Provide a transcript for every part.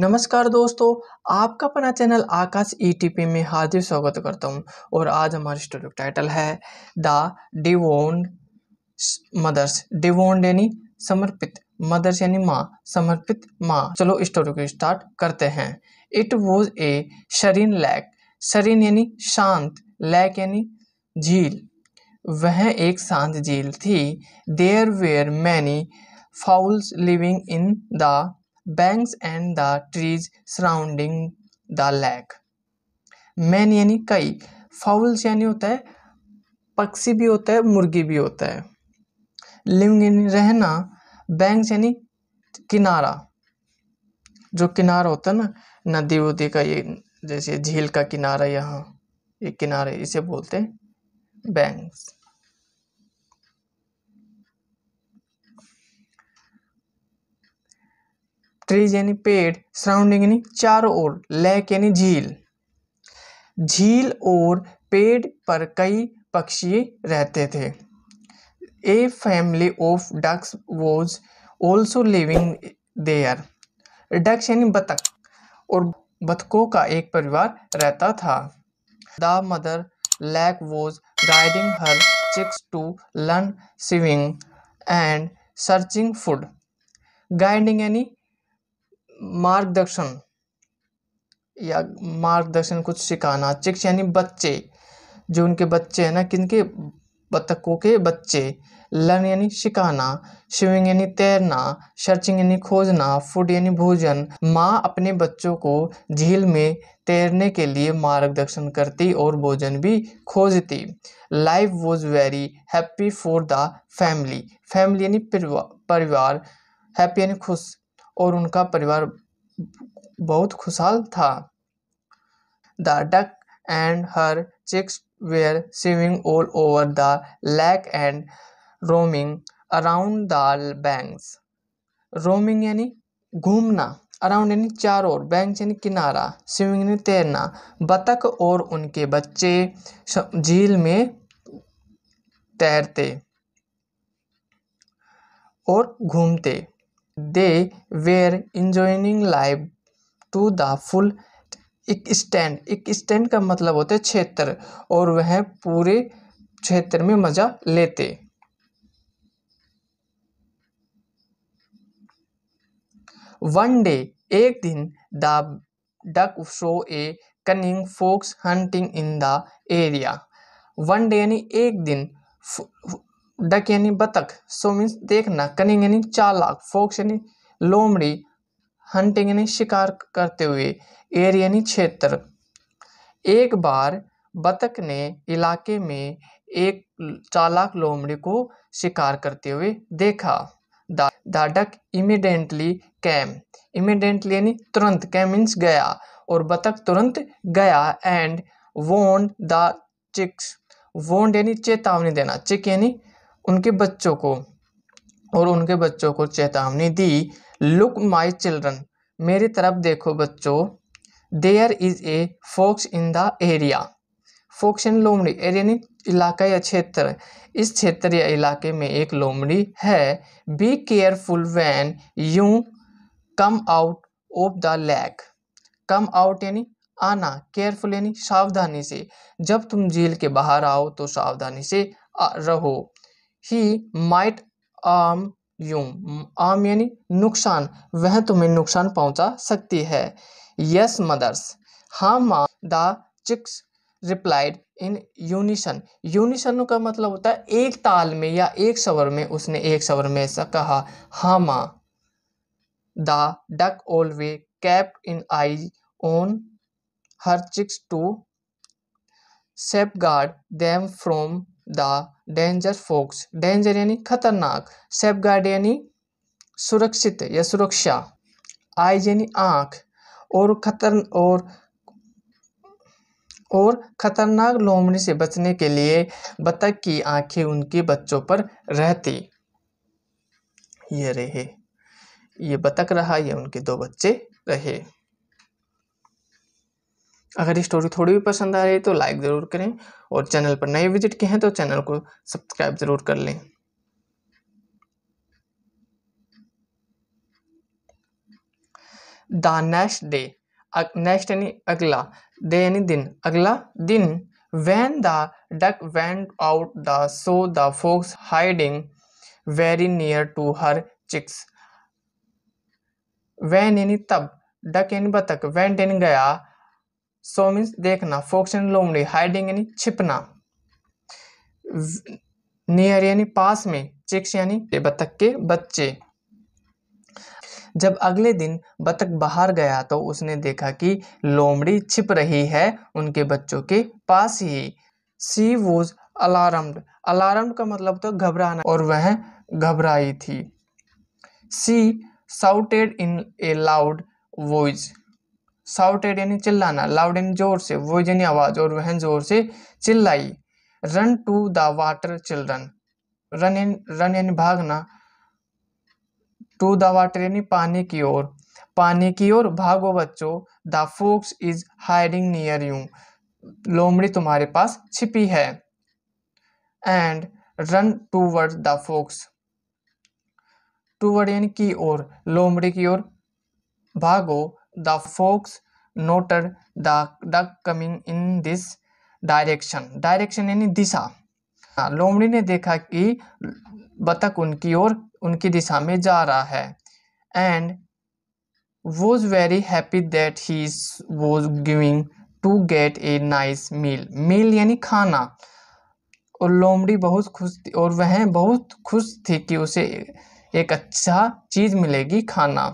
नमस्कार दोस्तों आपका अपना चैनल आकाश ईटीपी e में हार्दिक स्वागत करता हूं और आज हमारी स्टोरी टाइटल है द डिवोन्ड मदर्स डिवोन्ड यानी समर्पित मदर्स यानी माँ समर्पित माँ चलो स्टोरी को स्टार्ट करते हैं it was a serene lake serene यानी शांत लैक यानी झील वह एक शांत झील थी there were many fowls living in the banks and the trees surrounding the lake many यानी कई फाउल्स यानी होता है पक्षी भी होता है मुर्गी भी होता है लिविंग यानी रहना बैंक्स यानी किनारा जो किनारा होता है ना नदी उदी का ये जैसे झील का किनारा यहाँ ये किनारे इसे बोलते हैं बैंक्स ट्रीज यानी पेड़ सराउंडिंग यानी चारों ओर लैक यानी झील झील और पेड़ पर कई पक्षी रहते थे a family of ducks was also living there ducks यानी बतख और बतखों का एक परिवार रहता था the mother lake was guiding her chicks to learn swimming and searching food guiding यानी मार्गदर्शन या मार्गदर्शन कुछ सिखाना चिक्स यानी बच्चे जो उनके बच्चे हैं ना किनके बतकों के बच्चे लर्न यानी सिखाना स्विमिंग यानी तैरना सर्चिंग यानी खोजना फूड यानी भोजन माँ अपने बच्चों को झील में तैरने के लिए मार्गदर्शन करती और भोजन भी खोजती life was very happy for the family family यानी परिवार हैप्पी यानी खुश और उनका परिवार बहुत खुशहाल था the duck and her chicks were swimming all over the lake and roaming around the banks roaming यानी घूमना अराउंड यानी चार ओर बैंक यानी किनारा स्विमिंग यानी तैरना बतख और उनके बच्चे झील में तैरते और घूमते They were enjoying life to the full extent extent का मतलब होता है क्षेत्र और वह पूरे क्षेत्र में मजा लेते वन डे एक दिन the duck saw a cunning fox hunting in the area one day यानी एक दिन डक यानी बतख सो मीन्स देखना कनिंग यानी चालाक फोक्स यानी लोमड़ी हंटिंग यानी शिकार करते हुए एयर यानी क्षेत्र एक बार बतख ने इलाके में एक चालाक लोमड़ी को शिकार करते हुए देखा the duck immediately came immediately यानी तुरंत कैम मीन्स गया और बतख तुरंत गया and warned the chicks warned यानी चेतावनी देना चिक यानी उनके बच्चों को और उनके बच्चों को चेतावनी दी लुक माई चिल्ड्रन मेरी तरफ देखो बच्चों there is a fox in the area fox इन लोमड़ी एरिया इलाका या क्षेत्र इस क्षेत्र या इलाके में एक लोमड़ी है be careful when you come out of the lake come out यानी आना केयरफुल यानी सावधानी से जब तुम झील के बाहर आओ तो सावधानी से रहो ही माइट आम यू आम यानी नुकसान वह तुम्हें नुकसान पहुंचा सकती है यस मदर्स हाँ माँ the chicks replied in unison unison का मतलब होता है एक ताल में या एक सवर में उसने एक सवर में ऐसा कहा हाँ माँ the duck always kept an eye on her chicks to safeguard them from the danger fox danger यानी खतरनाक सेफ गार्ड यानी सुरक्षित या सुरक्षा आइज यानी आँख और खतर और और खतरनाक लोमड़ी से बचने के लिए बतख की आंखें उनके बच्चों पर रहती ये रहे ये बतख रहा ये उनके दो बच्चे रहे अगर ये स्टोरी थोड़ी भी पसंद आ रही है तो लाइक ज़रूर करें और चैनल पर नए विजिट किए हैं तो चैनल को सब्सक्राइब ज़रूर कर लें द नेक्स्ट डे नेक्स्ट यानी अगला डे यानी दिन अगला दिन when the duck went out the saw the fox hiding very near to her chicks when यानी तब डक यानी बतक वेंट यानी गया सो मीन्स देखना फोक्सन लोमड़ी हाइडिंग यानी छिपना नियर यानी पास में चिक्स यानी बतख के बच्चे जब अगले दिन बतख बाहर गया तो उसने देखा कि लोमड़ी छिप रही है उनके बच्चों के पास ही सी वोज अलार्म्ड अलार्म्ड का मतलब तो घबराना और वह घबराई थी she shouted in a loud voice shouted यानी चिल्लाना लाउड एंड जोर से वो जनी आवाज़ और वह जोर से चिल्लाई run to the water children run run यानी भागना टू द वाटर यानी पानी की ओर पानी की ओर भागो बच्चों the fox is hiding near you लोमड़ी तुम्हारे पास छिपी है and run toward the fox toward यानी की ओर लोमड़ी की ओर भागो The fox noted the duck coming in this direction. Direction यानी दिशा हाँ, लोमड़ी ने देखा कि बतख उनकी ओर उनकी दिशा में जा रहा है and was very happy that he was giving to get a nice meal meal यानी खाना और लोमड़ी बहुत खुश थी और वह बहुत खुश थी कि उसे एक अच्छा चीज़ मिलेगी खाना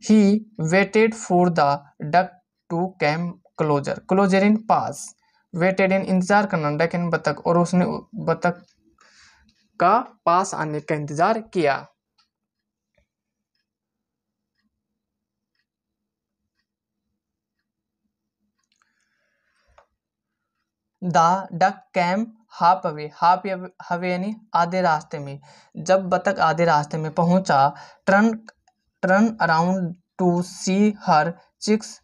He waited for the duck to come closer. Closer in pass. waited in इंतजार करना duck इन बतख और उसने बतख का पास आने का इंतजार किया the duck came halfway halfway यानी आधे रास्ते में जब बतख आधे रास्ते में पहुंचा trunk turn around to see her chicks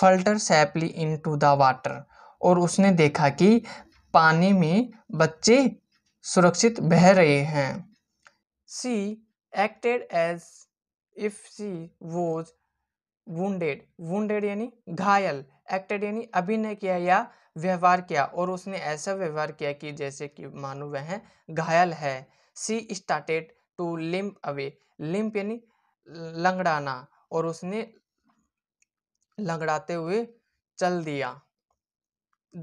flutter safely into the water और उसने देखा कि पानी में बच्चे सुरक्षित बह रहे हैं she acted as if she was wounded wounded यानी घायल एक्टेड यानी अभिनय किया या व्यवहार किया और उसने ऐसा व्यवहार किया कि जैसे कि मानो वह घायल है she started to limp away limp यानी लंगड़ाना और उसने लंगड़ाते हुए चल दिया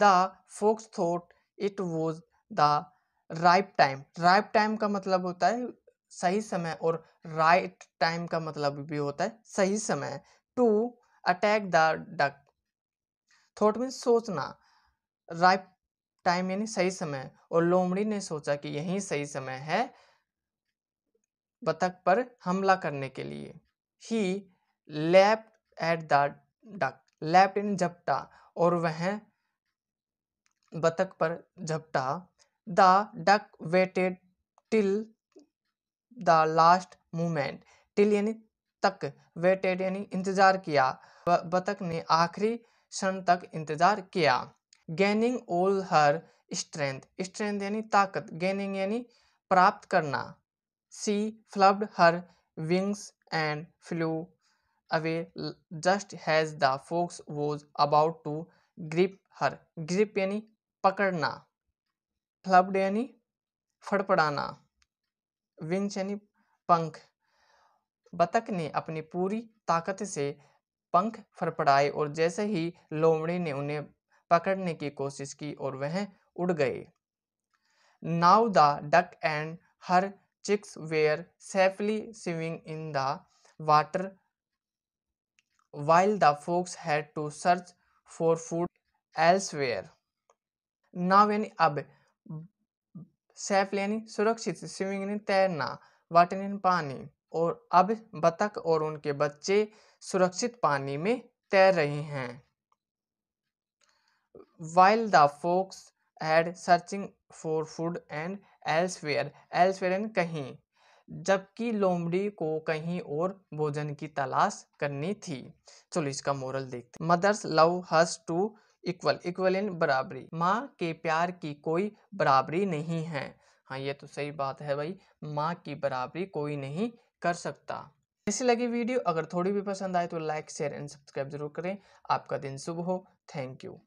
the fox thought it was the right time right time का मतलब होता है सही समय और राइट टाइम का मतलब भी होता है सही समय to attack the duck thought mean सोचना राइट टाइम यानी सही समय और लोमड़ी ने सोचा कि यही सही समय है बतख पर हमला करने के लिए he leap at the duck leap इन झपटा और वह बतख पर झपटा the duck waited till the last moment till यानी तक वेटेड यानी इंतजार किया बतख ने आखिरी क्षण तक इंतजार किया gaining all her strength strength यानी ताकत गेनिंग यानी प्राप्त करना She flapped her wings and flew away just as the fox was about to grip her. Grip यानी पकड़ना फ्लब्ड यानी फड़फड़ाना विंग्स यानी पंख बतख ने अपनी पूरी ताकत से पंख फड़फड़ाए और जैसे ही लोमड़ी ने उन्हें पकड़ने की कोशिश की और वह उड़ गए now the duck and her chicks were safely swimming in the water while the fox had to search for food elsewhere. now any ab safely yani surakshit swimming in तैरना water in pani और अब बतख और उनके बच्चे सुरक्षित पानी में तैर रहे हैं while the fox had searching for food and elsewhere elsewhere and कहीं जबकि लोमड़ी को कहीं और भोजन की तलाश करनी थी चलो इसका मोरल देखते mother's love has to equal equal इन बराबरी माँ के प्यार की कोई बराबरी नहीं है हाँ ये तो सही बात है भाई माँ की बराबरी कोई नहीं कर सकता ऐसी लगी वीडियो अगर थोड़ी भी पसंद आए तो लाइक शेयर एंड सब्सक्राइब जरूर करें आपका दिन शुभ हो थैंक यू